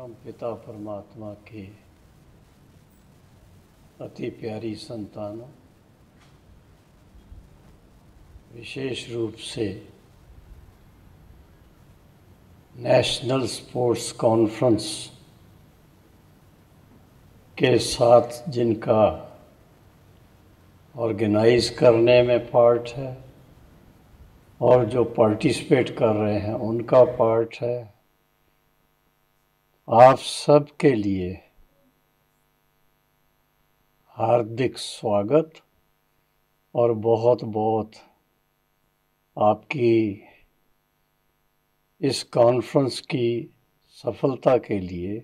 परम पिता परमात्मा के अति प्यारी संतानों विशेष रूप से नेशनल स्पोर्ट्स कॉन्फ्रेंस के साथ जिनका ऑर्गेनाइज करने में पार्ट है और जो पार्टिसिपेट कर रहे हैं उनका पार्ट है आप सब के लिए हार्दिक स्वागत और बहुत बहुत आपकी इस कॉन्फ्रेंस की सफलता के लिए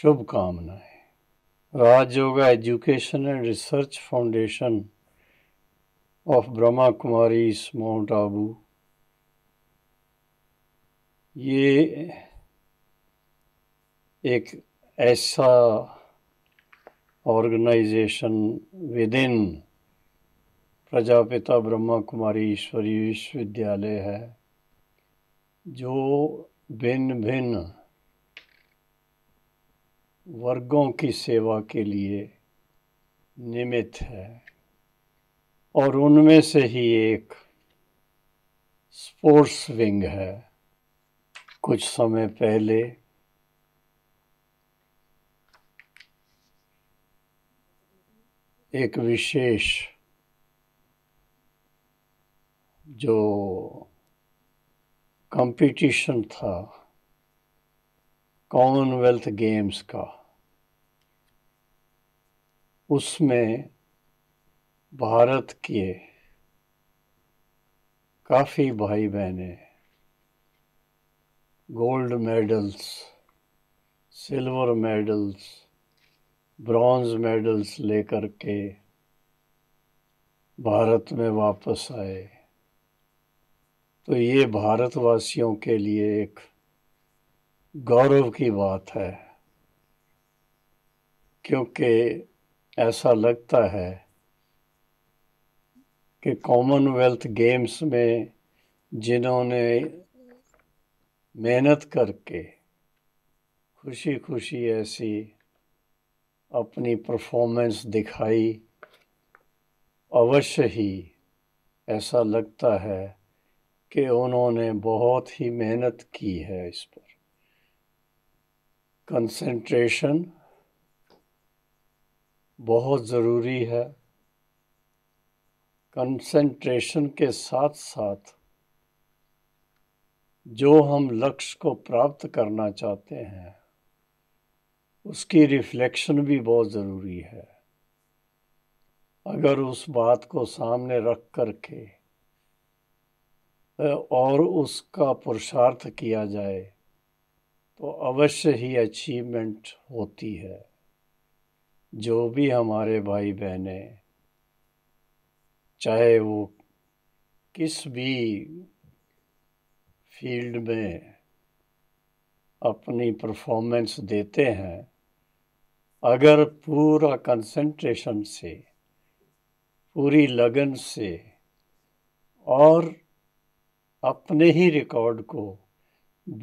शुभकामनाएं Raj yoga education and research foundation of Brahma Kumari Mount Abu ये एक ऐसा organisation within Prajapita Brahma Kumari Ishwari Vishwavidyalaya है जो भिन्न भिन्न वर्गों की सेवा के लिए निमित है और उनमें से ही एक स्पोर्ट्स विंग है कुछ समय पहले एक विशेष जो कंपटीशन था कॉमनवेल्थ गेम्स का उसमें भारत के काफ़ी भाई बहनें gold medals silver medals bronze medals लेकर के भारत में वापस आए तो ये भारतवासियों के लिए एक गौरव की बात है क्योंकि ऐसा लगता है कि कॉमनवेल्थ गेम्स में जिन्होंने मेहनत करके खुशी खुशी ऐसी अपनी परफॉर्मेंस दिखाई अवश्य ही ऐसा लगता है कि उन्होंने बहुत ही मेहनत की है इस पर कंसंट्रेशन बहुत ज़रूरी है कंसंट्रेशन के साथ साथ जो हम लक्ष्य को प्राप्त करना चाहते हैं उसकी रिफ्लेक्शन भी बहुत ज़रूरी है अगर उस बात को सामने रख कर के और उसका पुरुषार्थ किया जाए तो अवश्य ही अचीवमेंट होती है जो भी हमारे भाई बहनें चाहे वो किस भी फील्ड में अपनी परफॉर्मेंस देते हैं अगर पूरा कंसंट्रेशन से पूरी लगन से और अपने ही रिकॉर्ड को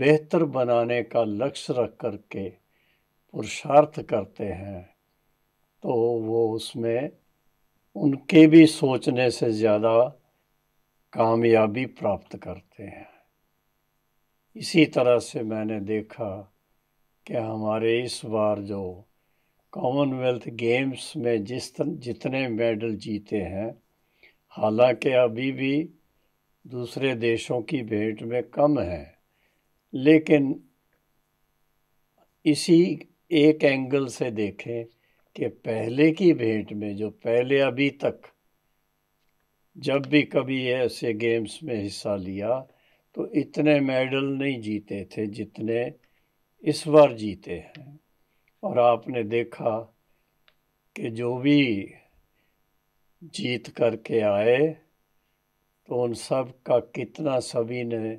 बेहतर बनाने का लक्ष्य रख कर के पुरुषार्थ करते हैं तो वो उसमें उनके भी सोचने से ज़्यादा कामयाबी प्राप्त करते हैं इसी तरह से मैंने देखा कि हमारे इस बार जो कॉमनवेल्थ गेम्स में जिस जितने मेडल जीते हैं हालांकि अभी भी दूसरे देशों की भेंट में कम है लेकिन इसी एक एंगल से देखें कि पहले की भेंट में जो पहले अभी तक जब भी कभी ऐसे गेम्स में हिस्सा लिया तो इतने मेडल नहीं जीते थे जितने इस बार जीते हैं और आपने देखा कि जो भी जीत करके आए तो उन सब का कितना सभी ने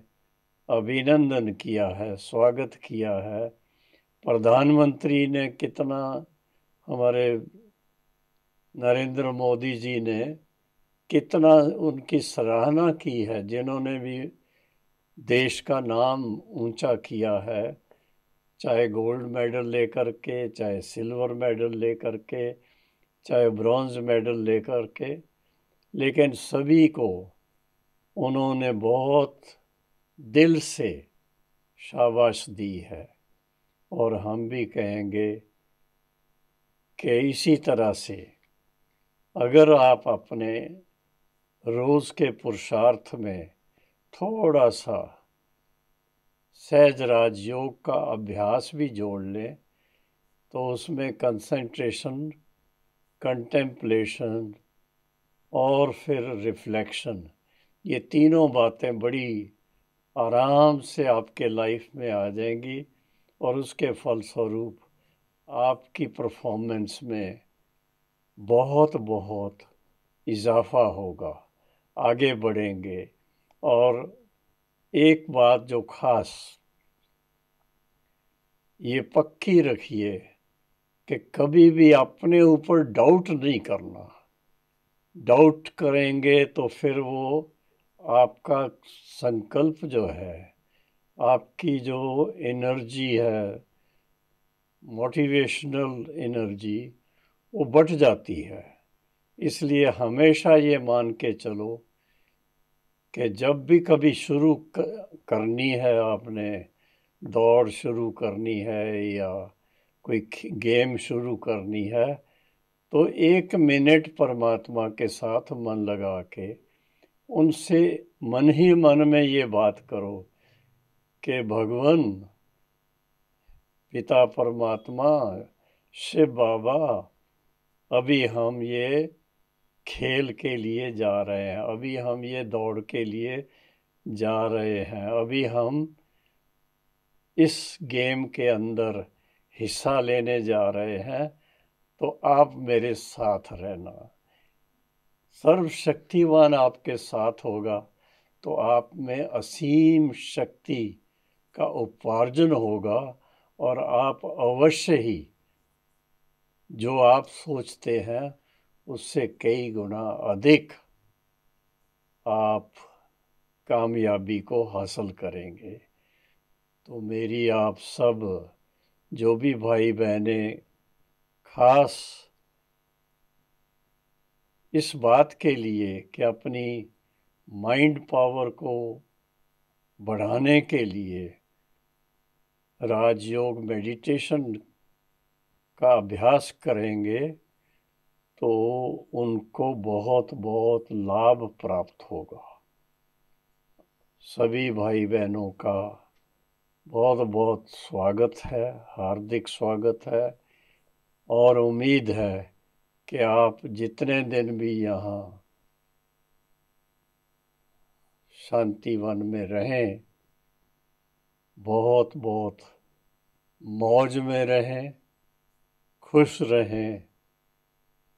अभिनंदन किया है स्वागत किया है प्रधानमंत्री ने कितना हमारे नरेंद्र मोदी जी ने कितना उनकी सराहना की है जिन्होंने भी देश का नाम ऊंचा किया है चाहे गोल्ड मेडल लेकर के चाहे सिल्वर मेडल लेकर के चाहे ब्रॉन्ज मेडल लेकर के लेकिन सभी को उन्होंने बहुत दिल से शाबाश दी है और हम भी कहेंगे कि इसी तरह से अगर आप अपने रोज़ के पुरुषार्थ में थोड़ा सा सहजराज योग का अभ्यास भी जोड़ लें तो उसमें कंसंट्रेशन कंटेम्पलेशन और फिर रिफ्लेक्शन ये तीनों बातें बड़ी आराम से आपके लाइफ में आ जाएंगी और उसके फलस्वरूप आपकी परफॉर्मेंस में बहुत बहुत इजाफा होगा आगे बढ़ेंगे और एक बात जो खास ये पक्की रखिए कि कभी भी अपने ऊपर डाउट नहीं करना डाउट करेंगे तो फिर वो आपका संकल्प जो है आपकी जो एनर्जी है मोटिवेशनल एनर्जी वो बढ़ जाती है इसलिए हमेशा ये मान के चलो कि जब भी कभी शुरू करनी है आपने दौड़ शुरू करनी है या कोई गेम शुरू करनी है तो एक मिनट परमात्मा के साथ मन लगा के उनसे मन ही मन में ये बात करो कि भगवान पिता परमात्मा शिव बाबा अभी हम ये खेल के लिए जा रहे हैं अभी हम ये दौड़ के लिए जा रहे हैं अभी हम इस गेम के अंदर हिस्सा लेने जा रहे हैं तो आप मेरे साथ रहना सर्वशक्तिवान आपके साथ होगा तो आप में असीम शक्ति का उपार्जन होगा और आप अवश्य ही जो आप सोचते हैं उससे कई गुना अधिक आप कामयाबी को हासिल करेंगे तो मेरी आप सब जो भी भाई बहनें खास इस बात के लिए कि अपनी माइंड पावर को बढ़ाने के लिए राजयोग मेडिटेशन का अभ्यास करेंगे तो उनको बहुत बहुत लाभ प्राप्त होगा सभी भाई बहनों का बहुत बहुत स्वागत है हार्दिक स्वागत है और उम्मीद है कि आप जितने दिन भी यहाँ शांति वन में रहें बहुत बहुत मौज में रहें खुश रहें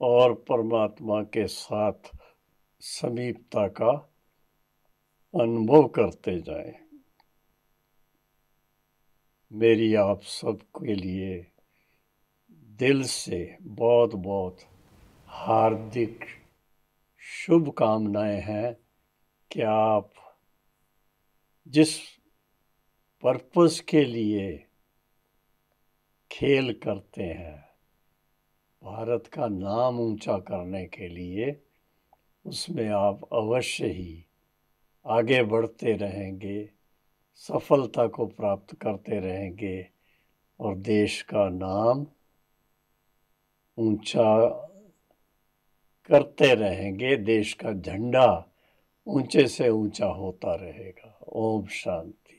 और परमात्मा के साथ समीपता का अनुभव करते जाएं। मेरी आप सबके लिए दिल से बहुत बहुत हार्दिक शुभकामनाएं हैं कि आप जिस पर्पस के लिए खेल करते हैं भारत का नाम ऊंचा करने के लिए उसमें आप अवश्य ही आगे बढ़ते रहेंगे सफलता को प्राप्त करते रहेंगे और देश का नाम ऊंचा करते रहेंगे देश का झंडा ऊंचे से ऊंचा होता रहेगा ओम शांति